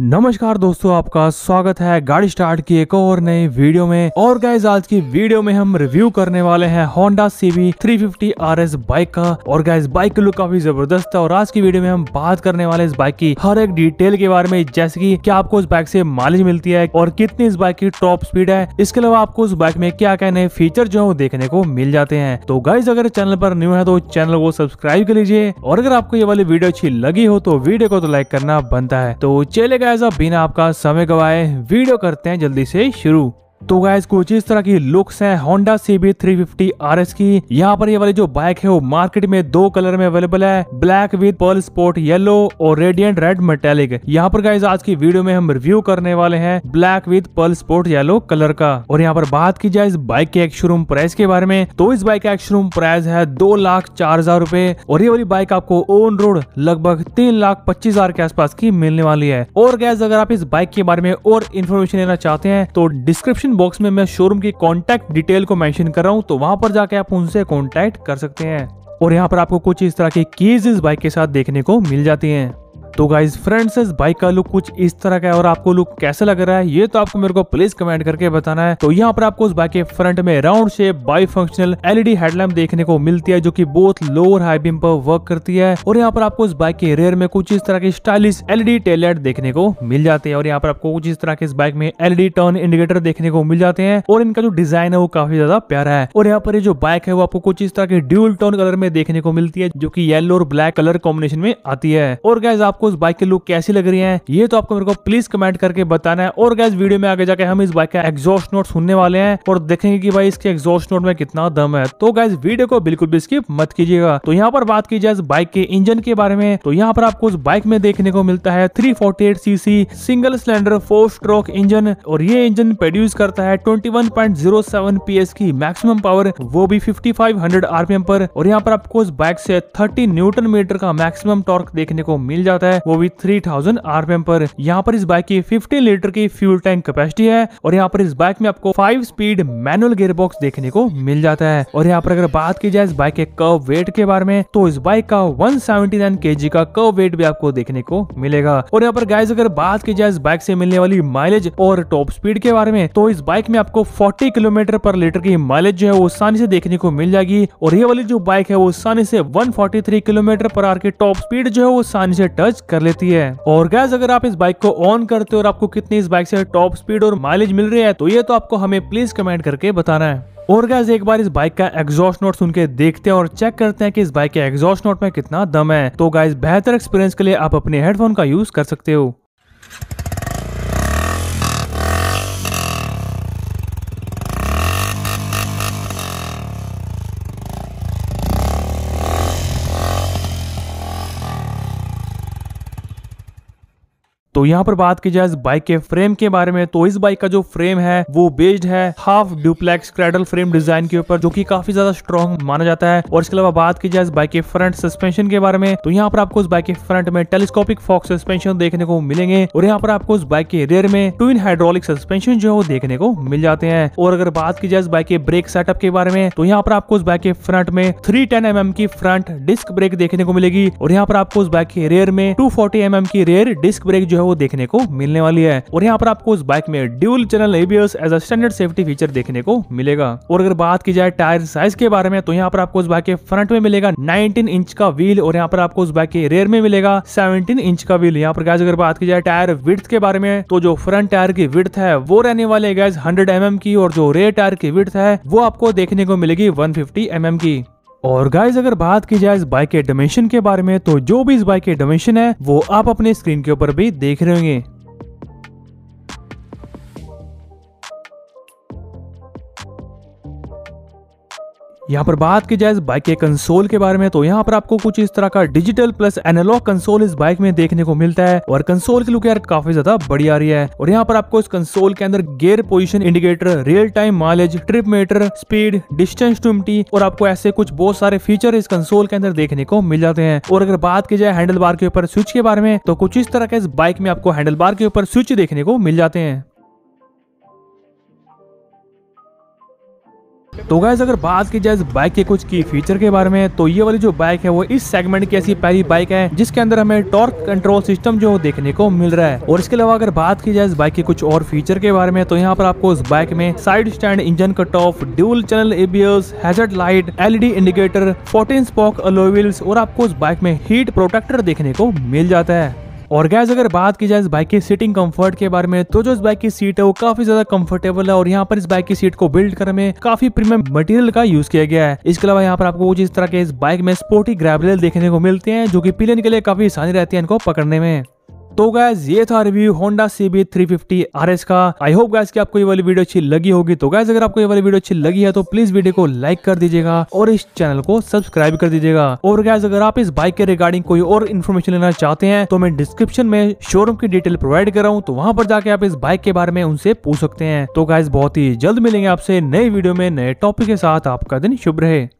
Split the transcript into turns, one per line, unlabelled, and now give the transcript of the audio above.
नमस्कार दोस्तों आपका स्वागत है गाड़ी स्टार्ट की एक और नई वीडियो में और गाइज आज की वीडियो में हम रिव्यू करने वाले हैं होंडा सीवी 350 एस बाइक का और गाइज बाइक का लुक काफी जबरदस्त है और आज की वीडियो में हम बात करने वाले इस बाइक की हर एक डिटेल के बारे में जैसे की क्या आपको इस बाइक से माइलेज मिलती है और कितनी इस बाइक की टॉप स्पीड है इसके अलावा आपको उस बाइक में क्या क्या नए फीचर जो है वो देखने को मिल जाते हैं तो गाइज अगर चैनल पर न्यू है तो चैनल को सब्सक्राइब कर लीजिए और अगर आपको ये वाली वीडियो अच्छी लगी हो तो वीडियो को तो लाइक करना बनता है तो चलेगा अब बिना आपका समय गवाए वीडियो करते हैं जल्दी से शुरू तो गैस कुछ इस तरह की लुक्स है Honda CB three fifty R S की यहाँ पर ये वाली जो बाइक है वो मार्केट में दो कलर में अवेलेबल है black with pearl sport yellow और रेडियंट रेड मेटेलिक यहाँ पर गाइज आज की वीडियो में हम रिव्यू करने वाले हैं black with pearl sport yellow colour का और यहाँ पर बात की जाए इस बाइक के एक्शोरूम प्राइस के बारे में तो इस बाइक का एक्शोरूम प्राइस है दो लाख चार हजार रूपए और ये वाली बाइक आपको ऑन रोड लगभग तीन लाख पच्चीस हजार के आसपास की मिलने वाली है और गैस अगर आप इस बाइक के बारे में और इन्फॉर्मेशन लेना चाहते हैं तो डिस्क्रिप्शन बॉक्स में मैं शोरूम की कॉन्टैक्ट डिटेल को मैंशन कर रहा हूँ तो वहां पर जाके आप उनसे कॉन्टैक्ट कर सकते हैं और यहाँ पर आपको कुछ इस तरह के केज इस बाइक के साथ देखने को मिल जाती हैं तो गाइज फ्रेंड्स इस बाइक का लुक कुछ इस तरह का है और आपको लुक कैसे लग रहा है ये तो आपको मेरे को प्लीज कमेंट करके बताना है तो यहाँ पर आपको उस बाइक के फ्रंट में round shape bifunctional LED headlamp देखने को मिलती है जो की बहुत लोअर हाई बीम पर वर्क करती है और यहाँ पर आपको उस बाइक के रेयर में कुछ इस तरह की स्टाइलिश एलईडी टेलेट देखने को मिल जाती है और यहाँ पर आपको कुछ इस तरह के इस बाइक में एलईडी टर्न इंडिकेटर देखने को मिल जाते हैं और इनका जो डिजाइन है वो काफी ज्यादा प्यारा है और यहाँ पर जो बाइक है वो आपको कुछ इस तरह के ड्यूल टर्न कलर में देखने को मिलती है जो की येलो और ब्लैक कलर कॉम्बिनेशन में आती है और गाइज आपको उस बाइक की लुक कैसी लग रही है ये तो आपको मेरे को प्लीज कमेंट करके बताना है और गैस वीडियो में आगे जाके हम इस बाइक का एग्जॉस्ट नोट सुनने वाले हैं और देखेंगे की भाई इसके एग्जॉस्ट नोट में कितना दम है तो गैस वीडियो को बिल्कुल भी स्किप मत कीजिएगा तो यहाँ पर बात की जाए इस बाइक के इंजन के बारे में तो यहाँ पर आपको उस बाइक में देखने को मिलता है three CC single cylinder four stroke engine और ये इंजन प्रोड्यूस करता है 21.07 पीएस की मैक्सिमम पावर वो भी 5500 आरपीएम पर और यहाँ पर आपको इस बाइक से 30 न्यूटन मीटर का मैक्सिमम टॉर्क देखने को मिल जाता है जाता है वो भी थ्री थाउजेंड आरपीएम पर यहाँ पर इस बाइक की फिफ्टीन लीटर की फ्यूल टैंक कैपेसिटी है और यहाँ पर इस बाइक में आपको five speed manual gear box देखने को मिल जाता है और यहाँ पर अगर बात की जाए इस बाइक के कर्व वेट के बारे में तो इस बाइक का 179 केजी का कर्व वेट भी आपको देखने को मिलेगा और यहाँ पर गाइज अगर बात की जाए इस बाइक से मिलने वाली माइलेज और टॉप स्पीड के बारे में तो इस बाइक में आपको फोर्टी किलोमीटर पर लीटर की माइलेज जो है वो आसानी से देखने को मिल जाएगी और ये वाली जो बाइक है वो आसानी से 143 किलोमीटर पर आर की टॉप स्पीड जो है वो आसानी से टच सर्च कर लेती है और गैस अगर आप इस बाइक को ऑन करते हो और आपको कितनी इस बाइक से टॉप स्पीड और माइलेज मिल रही है तो ये तो आपको हमें प्लीज कमेंट करके बताना है और गैस एक बार इस बाइक का एग्जॉस्ट नोट सुन के देखते हैं और चेक करते हैं कि इस बाइक के एग्जॉस्ट नोट में कितना दम है तो गाइज बेहतर एक्सपीरियंस के लिए आप अपने हेडफोन का यूज कर सकते हो तो यहाँ पर बात की जाए इस बाइक के फ्रेम के बारे में तो इस बाइक का जो फ्रेम है वो बेस्ड है half duplex cradle frame design के ऊपर जो की काफी ज्यादा स्ट्रॉन्ग माना जाता है और इसके अलावा बात की जाए इस बाइक के फ्रंट सस्पेंशन के बारे में तो यहाँ पर आपको इस बाइक के फ्रंट में टेलीस्कोपिक फॉक्स सस्पेंशन देखने को मिलेंगे और यहाँ पर आपको इस बाइक के रेयर में ट्विन हाइड्रोलिक सस्पेंशन जो है देखने को मिल जाते हैं और अगर बात की जाए इस बाइक के ब्रेक सेटअप के बारे में तो यहाँ पर आपको इस बाइक के फ्रंट में थ्री टेन mm की फ्रंट डिस्क ब्रेक देखने को मिलेगी और यहाँ पर आपको इस बाइक के रेयर में टू फोर्टी mm की रेयर डिस्क ब्रेक जो है वो देखने को मिलने वाली है और यहाँ पर आपको उस बाइक में dual channel ABS as a standard safety feature देखने को मिलेगा और अगर बात की जाए टायर साइज के बारे में तो यहाँ पर आपको उस बाइक के फ्रंट में मिलेगा नाइनटीन इंच का व्हील और यहाँ पर आपको उस बाइक के रेयर में मिलेगा सेवनटीन इंच का व्हील यहाँ पर गैस अगर बात की जाए टायर विर्थ के बारे में तो जो फ्रंट टायर की विर्थ है वो रहने वाले गैस हंड्रेड एम की और जो रेयर टायर की विर्थ है वो आपको देखने को मिलेगी वन फिफ्टी की और गाइज अगर बात की जाए इस बाइक के डोमेशन के बारे में तो जो भी इस बाइक के डोमेशन है वो आप अपने स्क्रीन के ऊपर भी देख रहे होंगे यहाँ पर बात की जाए इस बाइक के कंसोल के बारे में तो यहाँ पर आपको कुछ इस तरह का डिजिटल प्लस एनालॉग कंसोल इस बाइक में देखने को मिलता है और कंसोल की लुक यार काफी ज्यादा बढ़िया रही है और यहाँ पर आपको इस कंसोल के अंदर gear position indicator real time mileage trip meter speed distance to empty और आपको ऐसे कुछ बहुत सारे फीचर इस कंसोल के अंदर देखने को मिल जाते हैं और अगर बात की जाए हैंडल बार के ऊपर स्विच के बारे में तो कुछ इस तरह के इस बाइक में आपको हैंडल बार के ऊपर स्विच देखने को मिल जाते हैं तो गैस अगर बात की जाए इस बाइक के कुछ की फीचर के बारे में तो ये वाली जो बाइक है वो इस सेगमेंट की ऐसी पहली बाइक है जिसके अंदर हमें टॉर्क कंट्रोल सिस्टम जो देखने को मिल रहा है और इसके अलावा अगर बात की जाए इस बाइक के कुछ और फीचर के बारे में तो यहाँ पर आपको इस बाइक में side stand engine cut off dual channel ABS hazard light LED indicator fourteen spoke alloy wheels और आपको इस बाइक में हीट प्रोटेक्टर देखने को मिल जाता है और गैस अगर बात की जाए इस बाइक की सीटिंग कंफर्ट के बारे में तो जो इस बाइक की सीट है वो काफी ज्यादा कंफर्टेबल है और यहाँ पर इस बाइक की सीट को बिल्ड करने में काफी प्रीमियम मटेरियल का यूज किया गया है इसके अलावा यहाँ पर आपको कुछ इस तरह के इस बाइक में स्पोर्टी ग्रेवरेल देखने को मिलते हैं जो की पीने के लिए काफी आसानी रहती है इनको पकड़ने में तो गैस ये था रिव्यू होंडा सीबी 350 एस का आई होप गैस की आपको ये वाली वीडियो अच्छी लगी होगी तो गैस अगर आपको ये वाली वीडियो अच्छी लगी है तो प्लीज वीडियो को लाइक कर दीजिएगा और इस चैनल को सब्सक्राइब कर दीजिएगा और गैस अगर आप इस बाइक के रिगार्डिंग कोई और इन्फॉर्मेशन लेना चाहते हैं तो मैं डिस्क्रिप्शन में शोरूम की डिटेल प्रोवाइड कर रहा हूँ तो वहाँ पर जाके आप इस बाइक के बारे में उनसे पूछ सकते हैं तो गैस बहुत ही जल्द मिलेंगे आपसे नई वीडियो में नए टॉपिक के साथ आपका दिन शुभ रहे